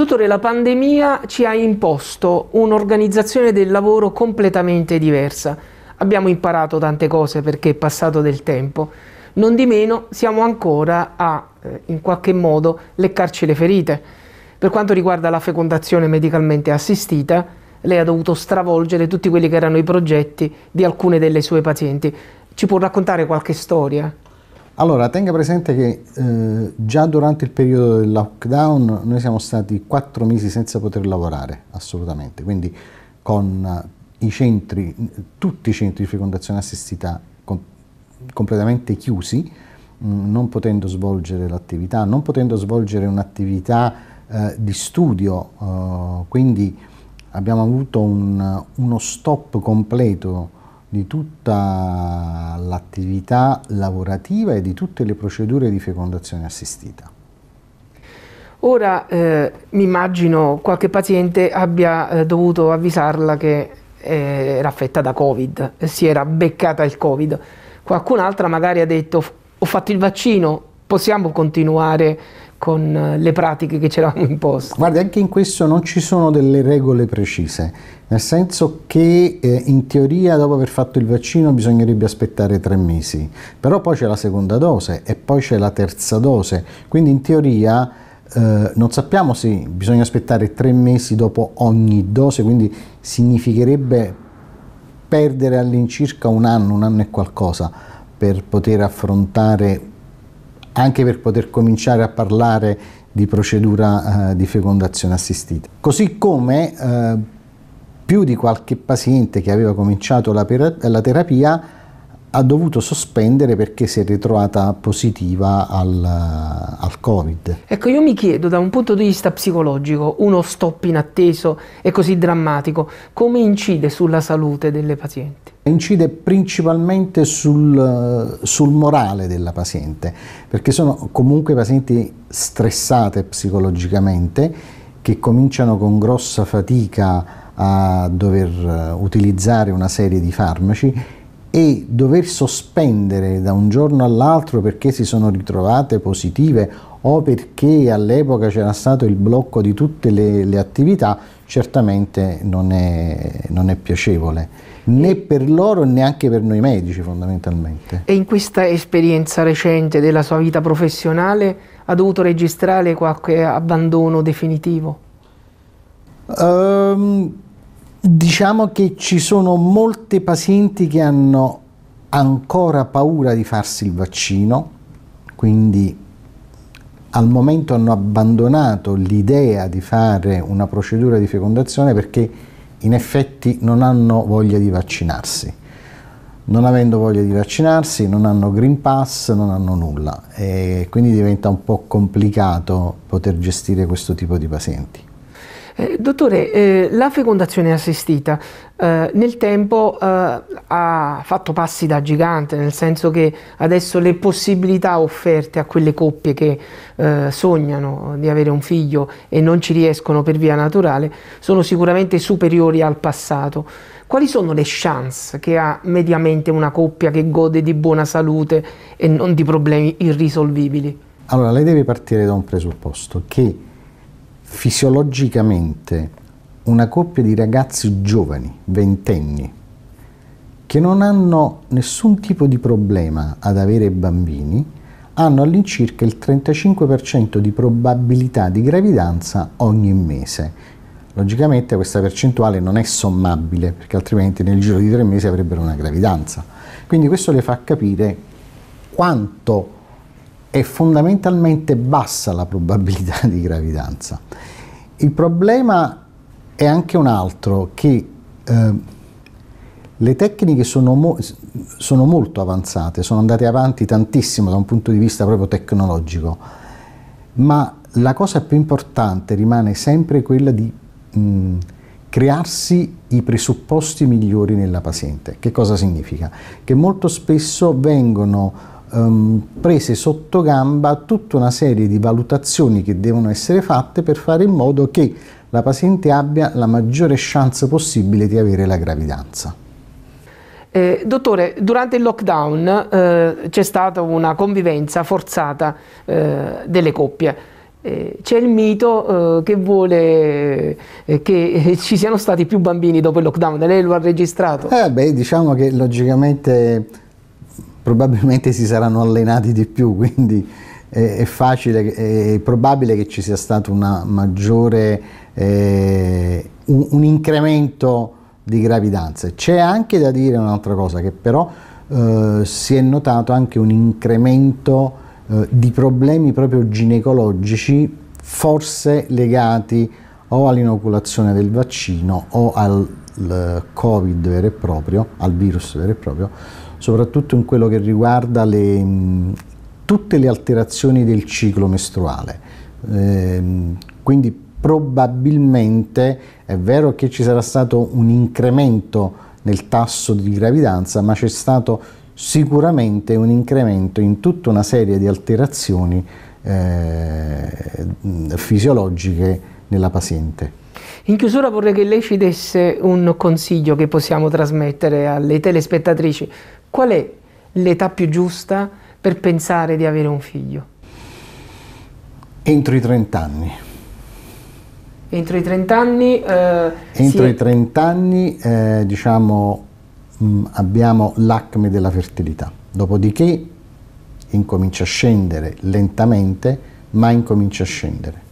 Dottore, la pandemia ci ha imposto un'organizzazione del lavoro completamente diversa. Abbiamo imparato tante cose perché è passato del tempo. Non di meno siamo ancora a, eh, in qualche modo, leccarci le ferite. Per quanto riguarda la fecondazione medicalmente assistita, lei ha dovuto stravolgere tutti quelli che erano i progetti di alcune delle sue pazienti. Ci può raccontare qualche storia? Allora, tenga presente che eh, già durante il periodo del lockdown noi siamo stati quattro mesi senza poter lavorare, assolutamente, quindi con eh, i centri, tutti i centri di fecondazione assistita com completamente chiusi, mh, mm, non potendo svolgere l'attività, non potendo svolgere un'attività eh, di studio, eh, quindi abbiamo avuto un, uno stop completo di tutta l'attività lavorativa e di tutte le procedure di fecondazione assistita. Ora eh, mi immagino qualche paziente abbia eh, dovuto avvisarla che eh, era affetta da Covid, si era beccata il Covid. Qualcun'altra magari ha detto ho fatto il vaccino, possiamo continuare con eh, le pratiche che ci eravamo imposte. Guardi, anche in questo non ci sono delle regole precise, nel senso che eh, in teoria dopo aver fatto il vaccino bisognerebbe aspettare tre mesi, però poi c'è la seconda dose e poi c'è la terza dose, quindi in teoria eh, non sappiamo se bisogna aspettare tre mesi dopo ogni dose, quindi significherebbe perdere all'incirca un anno, un anno e qualcosa per poter affrontare anche per poter cominciare a parlare di procedura eh, di fecondazione assistita. Così come eh, più di qualche paziente che aveva cominciato la, la terapia ha dovuto sospendere perché si è ritrovata positiva al, al, Covid. Ecco, io mi chiedo da un punto di vista psicologico, uno stop inatteso e così drammatico, come incide sulla salute delle pazienti? Incide principalmente sul, sul morale della paziente, perché sono comunque pazienti stressate psicologicamente, che cominciano con grossa fatica a dover utilizzare una serie di farmaci e dover sospendere da un giorno all'altro perché si sono ritrovate positive o perché all'epoca c'era stato il blocco di tutte le, le attività, certamente non è, non è piacevole, né e per loro né anche per noi medici fondamentalmente. E in questa esperienza recente della sua vita professionale ha dovuto registrare qualche abbandono definitivo? Um, Diciamo che ci sono molte pazienti che hanno ancora paura di farsi il vaccino, quindi al momento hanno abbandonato l'idea di fare una procedura di fecondazione perché in effetti non hanno voglia di vaccinarsi. Non avendo voglia di vaccinarsi non hanno Green Pass, non hanno nulla e quindi diventa un po' complicato poter gestire questo tipo di pazienti. Eh, dottore, eh, la fecondazione assistita eh, nel tempo eh, ha fatto passi da gigante, nel senso che adesso le possibilità offerte a quelle coppie che eh, sognano di avere un figlio e non ci riescono per via naturale sono sicuramente superiori al passato. Quali sono le chance che ha mediamente una coppia che gode di buona salute e non di problemi irrisolvibili? Allora, lei deve partire da un presupposto che fisiologicamente una coppia di ragazzi giovani, ventenni, che non hanno nessun tipo di problema ad avere bambini, hanno all'incirca il 35% di probabilità di gravidanza ogni mese. Logicamente questa percentuale non è sommabile, perché altrimenti nel giro di tre mesi avrebbero una gravidanza. Quindi questo le fa capire quanto è fondamentalmente bassa la probabilità di gravidanza. Il problema è anche un altro, che eh, le tecniche sono, mo sono molto avanzate, sono andate avanti tantissimo da un punto di vista proprio tecnologico, ma la cosa più importante rimane sempre quella di mh, crearsi i presupposti migliori nella paziente. Che cosa significa? Che molto spesso vengono ehm, prese sotto gamba tutta una serie di valutazioni che devono essere fatte per fare in modo che la paziente abbia la maggiore chance possibile di avere la gravidanza. Eh, dottore, durante il lockdown eh, c'è stata una convivenza forzata eh, delle coppie. Eh, c'è il mito eh, che vuole eh, che ci siano stati più bambini dopo il lockdown, lei lo ha registrato? beh, diciamo che logicamente probabilmente si saranno allenati di più, quindi è, facile, è probabile che ci sia stato maggiore, eh, un, un, incremento di gravidanze. C'è anche da dire un'altra cosa, che però eh, si è notato anche un incremento eh, di problemi proprio ginecologici, forse legati o all'inoculazione del vaccino o al eh, Covid vero e proprio, al virus vero e proprio, soprattutto in quello che riguarda le, tutte le alterazioni del ciclo mestruale. Eh, quindi probabilmente è vero che ci sarà stato un incremento nel tasso di gravidanza, ma c'è stato sicuramente un incremento in tutta una serie di alterazioni eh, fisiologiche nella paziente. In chiusura vorrei che lei ci desse un consiglio che possiamo trasmettere alle telespettatrici qual è l'età più giusta per pensare di avere un figlio? Entro i 30 anni. Entro i 30 anni... Eh, Entro i 30 anni, eh, diciamo, mh, mm, abbiamo l'acme della fertilità. Dopodiché incomincia a scendere lentamente, ma incomincia a scendere.